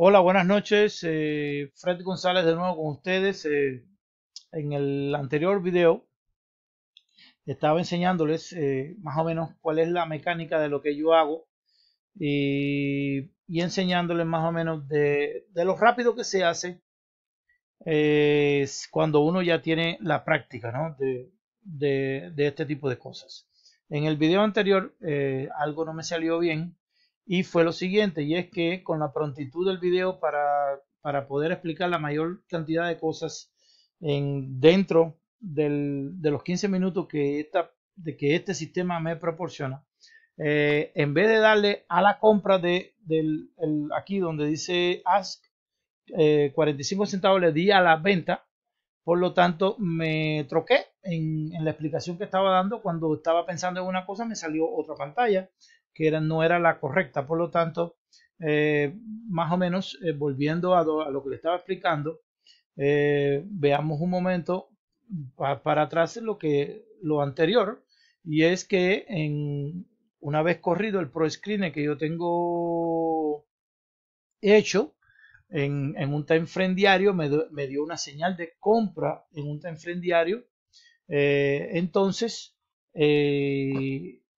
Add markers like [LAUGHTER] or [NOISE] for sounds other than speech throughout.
Hola, buenas noches. Eh, Fred González de nuevo con ustedes. Eh, en el anterior video estaba enseñándoles eh, más o menos cuál es la mecánica de lo que yo hago y, enseñándoles más o menos de, lo rápido que se hace cuando uno ya tiene la práctica de, de, este tipo de cosas. En el video anterior algo no me salió bien y fue lo siguiente, y es que con la prontitud del video para, para poder explicar la mayor cantidad de cosas en, dentro del, de los 15 minutos que, esta, de que este sistema me proporciona, eh, en vez de darle a la compra de, aquí donde dice ask 45 eh, centavos, le di a la venta. Por lo tanto, me troqué en, la explicación que estaba dando. Cuando estaba pensando en una cosa, me salió otra pantalla que era, no era la correcta. Por lo tanto, eh, más o menos eh, volviendo a, lo que le estaba explicando, eh, veamos un momento para atrás lo que lo anterior y es que en, una vez corrido el pro que yo tengo hecho en, un timeframe diario me, dio una señal de compra en un timeframe diario entonces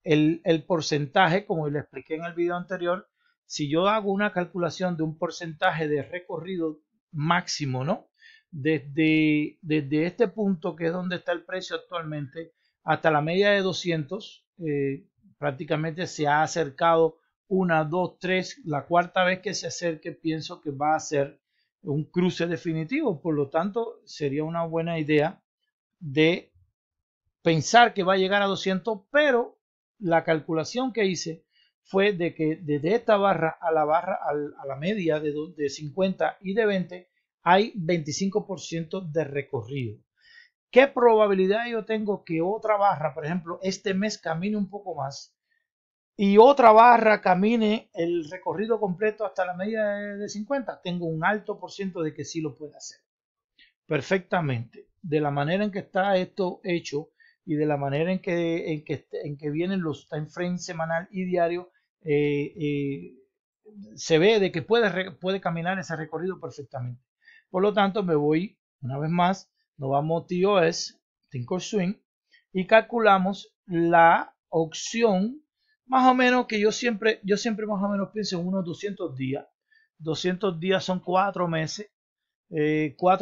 el, porcentaje, como le expliqué en el video anterior, si yo hago una calculación de un porcentaje de recorrido máximo, ¿no? Desde, desde este punto, que es donde está el precio actualmente, hasta la media de 200, eh, prácticamente se ha acercado una, dos, tres. La cuarta vez que se acerque, pienso que va a ser un cruce definitivo. Por lo tanto, sería una buena idea de pensar que va a llegar a 200, pero la calculación que hice fue de que desde esta barra a la barra a la media de, de 50 y de 20 hay 25% de recorrido. ¿Qué probabilidad yo tengo que otra barra, por ejemplo, este mes camine un poco más y otra barra camine el recorrido completo hasta la media de 50? Tengo un alto por ciento de que sí lo pueda hacer. Perfectamente. De la manera en que está esto hecho, y de la manera en que, en que, vienen los time frames semanal y diario, eh, eh, se ve de que puede, puede caminar ese recorrido perfectamente. Por lo tanto, me voy una vez más, nos vamos a TOS, Swing y calculamos la opción más o menos que yo siempre, yo siempre más o menos pienso en unos 200 días. 200 días son 4 meses, 4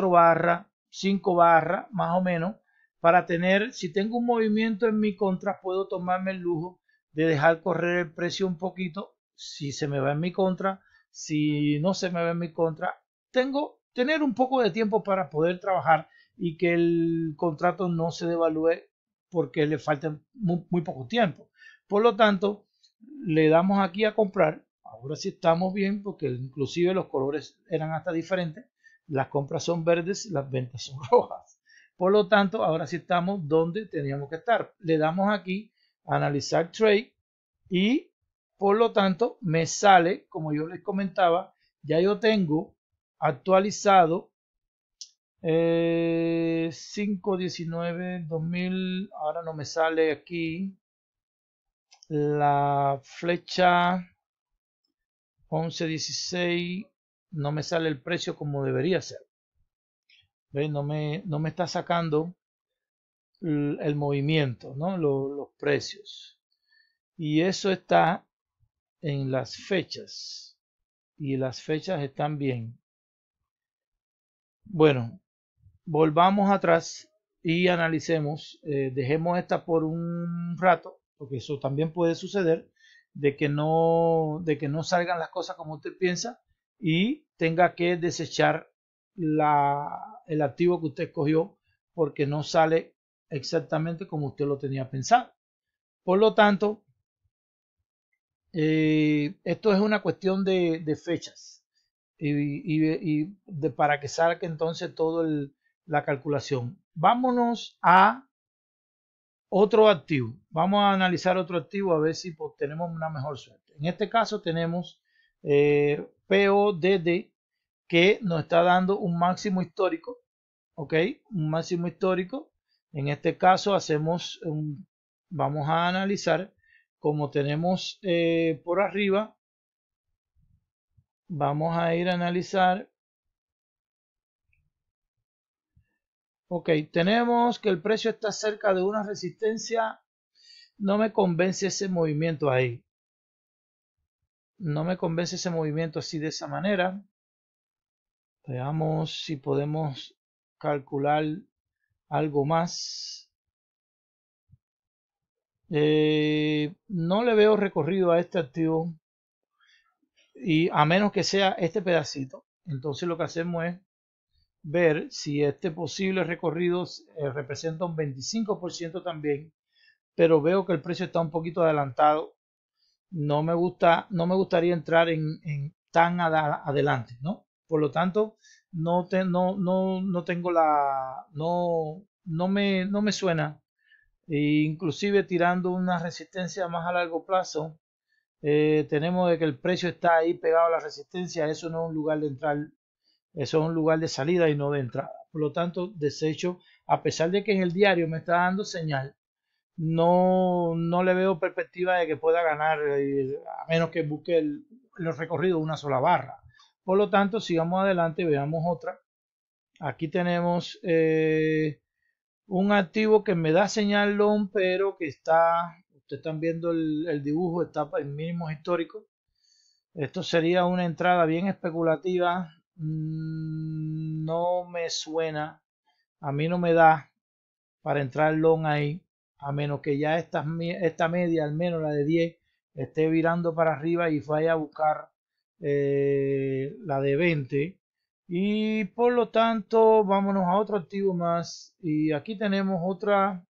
eh, barras, 5 barras, más o menos para tener, si tengo un movimiento en mi contra, puedo tomarme el lujo de dejar correr el precio un poquito, si se me va en mi contra, si no se me va en mi contra, tengo tener un poco de tiempo para poder trabajar y que el contrato no se devalúe porque le falta muy, muy poco tiempo. Por lo tanto, le damos aquí a comprar. Ahora sí estamos bien porque inclusive los colores eran hasta diferentes. Las compras son verdes, las ventas son [LAUGHS] rojas. Por lo tanto, ahora sí estamos donde teníamos que estar. Le damos aquí analizar trade y por lo tanto me sale, como yo les comentaba, ya yo tengo actualizado 5.19.2000, eh, 519 ahora no me sale aquí la flecha 1116 no me sale el precio como debería ser no, me, no me está sacando el, movimiento, ¿no? los precios. Y eso está en las fechas. Y las fechas están bien. Bueno, volvamos atrás y analicemos. Eh, dejemos esta por un rato, porque eso también puede suceder, de que no, de que no salgan las cosas como usted piensa y tenga que desechar la, el activo que usted escogió porque no sale exactamente como usted lo tenía pensado. Por lo tanto, eh, esto es una cuestión de, fechas y, y, de, para que salga entonces toda la calculación. Vámonos a otro activo. Vamos a analizar otro activo a ver si pues, tenemos una mejor suerte. En este caso tenemos eh, PODD que nos está dando un máximo histórico, ¿ok? Un máximo histórico. En este caso hacemos un, vamos a analizar como tenemos eh, por arriba, vamos a ir a analizar. Ok, tenemos que el precio está cerca de una resistencia. No me convence ese movimiento ahí. No me convence ese movimiento así de esa manera. Veamos si podemos calcular algo más. Eh, no le veo recorrido a este activo. Y a menos que sea este pedacito. Entonces lo que hacemos es ver si este posible recorrido eh, representa un 25% también. Pero veo que el precio está un poquito adelantado. No me, gusta, no me gustaría entrar en, tan adelante, ¿no? Por lo tanto, no, no, tengo la... No, me, suena. E inclusive tirando una resistencia más a largo plazo, eh, tenemos de que el precio está ahí pegado a la resistencia. Eso no es un lugar de entrar, eso es un lugar de salida y no de entrada. Por lo tanto, desecho, a pesar de que en el diario me está dando señal, no, le veo perspectiva de que pueda ganar, eh, a menos que busque el, los recorridos de una sola barra. Por lo tanto, sigamos adelante y veamos otra. Aquí tenemos eh, un activo que me da señal long, pero que está, ustedes están viendo el, dibujo, está en mínimos histórico Esto sería una entrada bien especulativa. Mm, no me suena, a mí no me da para entrar long ahí, a menos que ya esta, esta media, al menos la de 10, esté virando para arriba y vaya a buscar eh, la de 20 y por lo tanto vámonos a otro activo más y aquí tenemos otra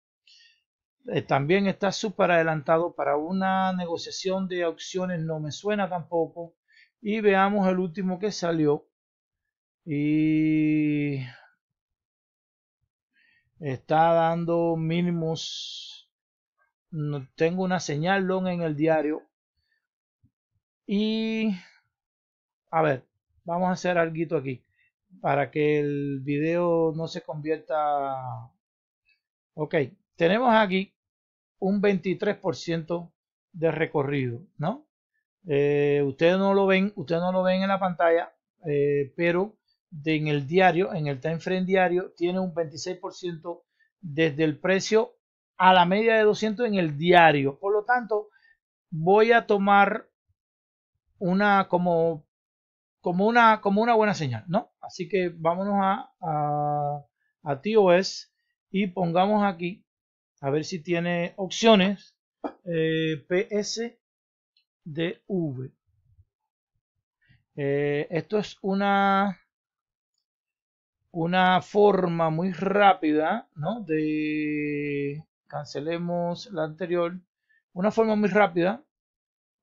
eh, también está súper adelantado para una negociación de opciones no me suena tampoco y veamos el último que salió y está dando mínimos tengo una señal long en el diario y a ver, vamos a hacer algo aquí para que el video no se convierta. Ok, tenemos aquí un 23% de recorrido, ¿no? Eh, ustedes no lo ven, ustedes no lo ven en la pantalla, eh, pero en el diario, en el time frame diario, tiene un 26% desde el precio a la media de 200 en el diario. Por lo tanto, voy a tomar una como como una, como una buena señal, ¿no? Así que vámonos a, a, TOS y pongamos aquí, a ver si tiene opciones, eh, PSDV. Eh, esto es una, una forma muy rápida, ¿no? De cancelemos la anterior. Una forma muy rápida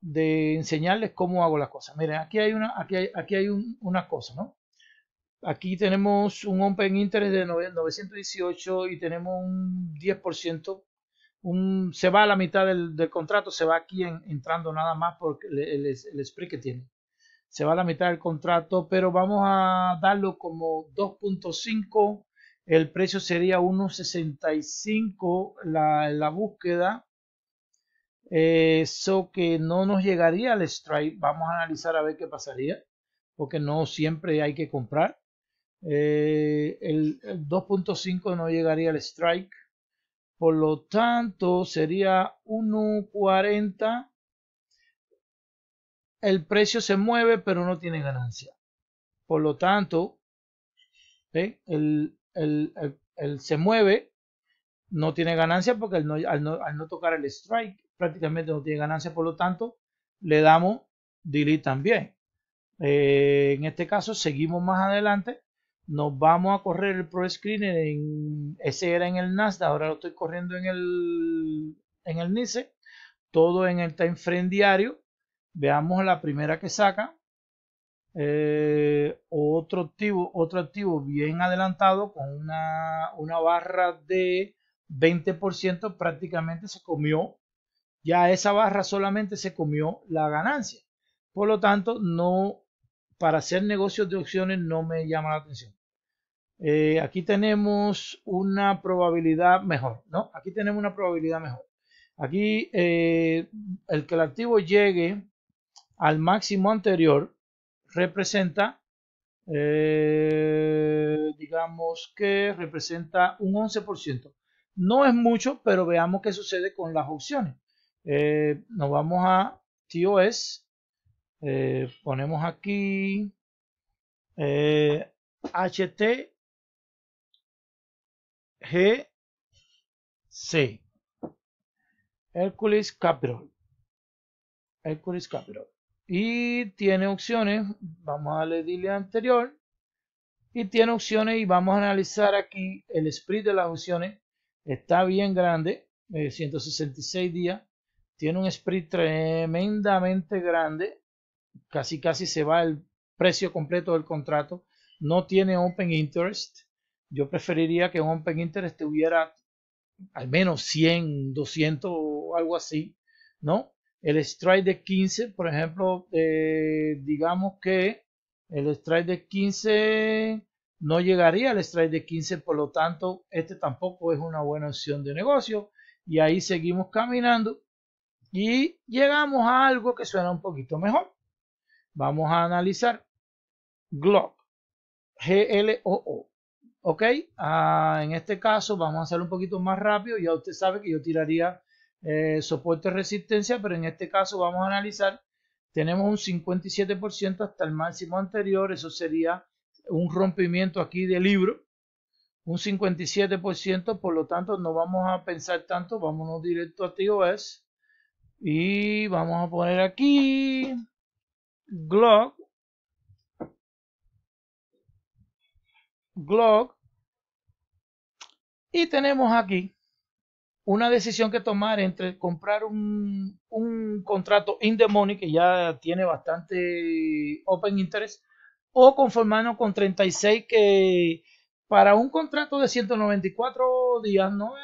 de enseñarles cómo hago las cosas. Miren, aquí hay una, aquí hay, aquí hay una cosa, ¿no? Aquí tenemos un en Interest de 918 y tenemos un 10%. Un, se va a la mitad del, contrato, se va aquí entrando nada más porque el, el, que tiene. Se va a la mitad del contrato, pero vamos a darlo como 2.5. El precio sería 1.65 la, la búsqueda eso eh, que no nos llegaría al strike. Vamos a analizar a ver qué pasaría. Porque no siempre hay que comprar. Eh, el, 2.5 no llegaría al strike. Por lo tanto, sería 1.40. El precio se mueve, pero no tiene ganancia. Por lo tanto, el, se mueve, no tiene ganancia porque al no tocar el strike prácticamente no tiene ganancia, por lo tanto, le damos delete también. Eh, en este caso, seguimos más adelante. Nos vamos a correr el Pro Screener. ese era en el Nasdaq, ahora lo estoy corriendo en el, en el NICE. Todo en el time diario. Veamos la primera que saca. Eh, otro, activo, otro activo bien adelantado con una, una barra de 20% prácticamente se comió ya esa barra solamente se comió la ganancia. Por lo tanto, no para hacer negocios de opciones no me llama la atención. Eh, aquí tenemos una probabilidad mejor, ¿no? Aquí tenemos una probabilidad mejor. Aquí eh, el que el activo llegue al máximo anterior representa, eh, digamos que representa un 11%. No es mucho, pero veamos qué sucede con las opciones. Eh, nos vamos a TOS. Eh, ponemos aquí HTGC. Eh, Hercules Capital. Hercules Capital. Y tiene opciones. Vamos a darle dile anterior. Y tiene opciones y vamos a analizar aquí el split de las opciones. Está bien grande. 166 días tiene un spread tremendamente grande. Casi casi se va el precio completo del contrato. No tiene open interest. Yo preferiría que un open interest tuviera al menos 100, 200 o algo así. ¿No? El strike de 15, por ejemplo, eh, digamos que el strike de 15 no llegaría al strike de 15, por lo tanto, este tampoco es una buena opción de negocio. Y ahí seguimos caminando y llegamos a algo que suena un poquito mejor. Vamos a analizar Glock. G-L-O-O. ok, ah, en este caso vamos a hacerlo un poquito más rápido. Ya usted sabe que yo tiraría eh, soporte resistencia, pero en este caso vamos a analizar. Tenemos un 57% hasta el máximo anterior, eso sería un rompimiento aquí de libro, un 57%, por lo tanto no vamos a pensar tanto, vámonos directo a TOS. Y vamos a poner aquí Glock. Glock. Y tenemos aquí una decisión que tomar entre comprar un, contrato in the money que ya tiene bastante open interest o conformarnos con 36 que para un contrato de 194 días no,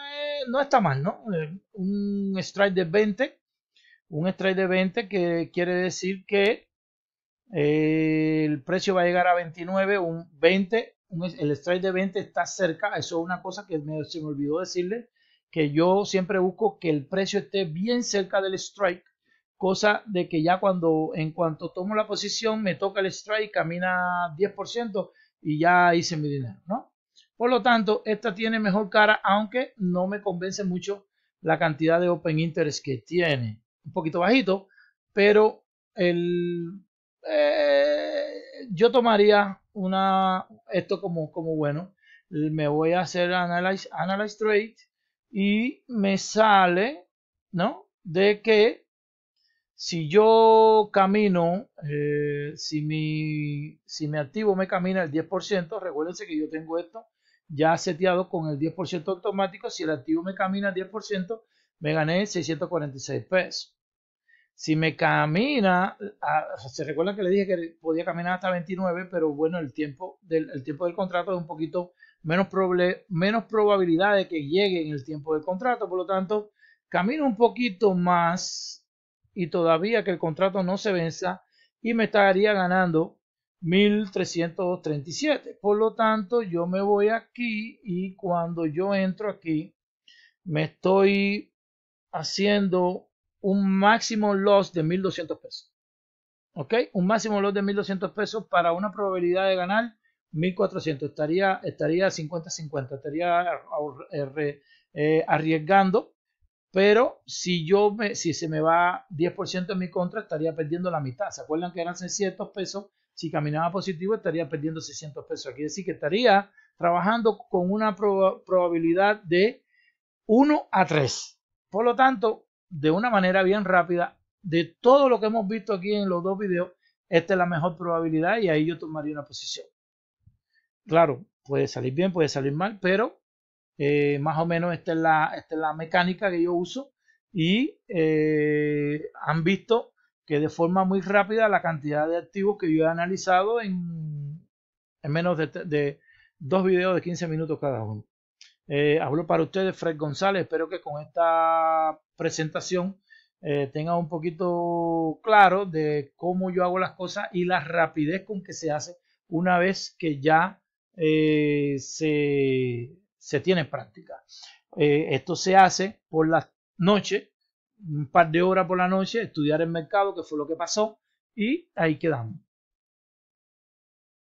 no está mal, ¿no? Eh, un strike de 20 un strike de 20 que quiere decir que eh, el precio va a llegar a 29, un 20, el strike de 20 está cerca, eso es una cosa que se me olvidó decirle, que yo siempre busco que el precio esté bien cerca del strike, cosa de que ya cuando en cuanto tomo la posición me toca el strike, camina 10% y ya hice mi dinero, ¿no? Por lo tanto, esta tiene mejor cara, aunque no me convence mucho la cantidad de open interest que tiene un poquito bajito, pero el, eh, yo tomaría una, esto como, como bueno. Me voy a hacer analyze, analyze trade y me sale, ¿no? De que si yo camino, eh, si, mi, si mi activo me camina el 10%, recuérdense que yo tengo esto ya seteado con el 10% automático, si el activo me camina el 10%, me gané 646 pesos. Si me camina, ah, se recuerda que le dije que podía caminar hasta 29, pero bueno, el tiempo del, el tiempo del contrato es un poquito menos, menos probabilidad de que llegue en el tiempo del contrato, por lo tanto, camino un poquito más y todavía que el contrato no se venza y me estaría ganando 1337. Por lo tanto, yo me voy aquí y cuando yo entro aquí, me estoy haciendo un máximo loss de 1200 pesos. ¿Ok? Un máximo loss de 1200 pesos para una probabilidad de ganar 1400. Estaría 50-50. Estaría, estaría eh, eh, arriesgando. Pero si yo me, si se me va 10% en mi contra, estaría perdiendo la mitad. ¿Se acuerdan que eran 600 pesos? Si caminaba positivo, estaría perdiendo 600 pesos. Aquí decir que estaría trabajando con una probabilidad de 1 a 3. Por lo tanto, de una manera bien rápida, de todo lo que hemos visto aquí en los dos videos, esta es la mejor probabilidad y ahí yo tomaría una posición. Claro, puede salir bien, puede salir mal, pero eh, más o menos esta es, la, mecánica que yo uso y eh, han visto que de forma muy rápida la cantidad de activos que yo he analizado en, menos de, de dos videos de 15 minutos cada uno. Eh, hablo para ustedes, Fred González. Espero que con esta presentación eh, tenga tengan un poquito claro de cómo yo hago las cosas y la rapidez con que se hace una vez que ya eh, se, tiene práctica. esto se hace por la noche, un par de horas por la noche, estudiar el mercado, que fue lo que pasó, y ahí quedamos.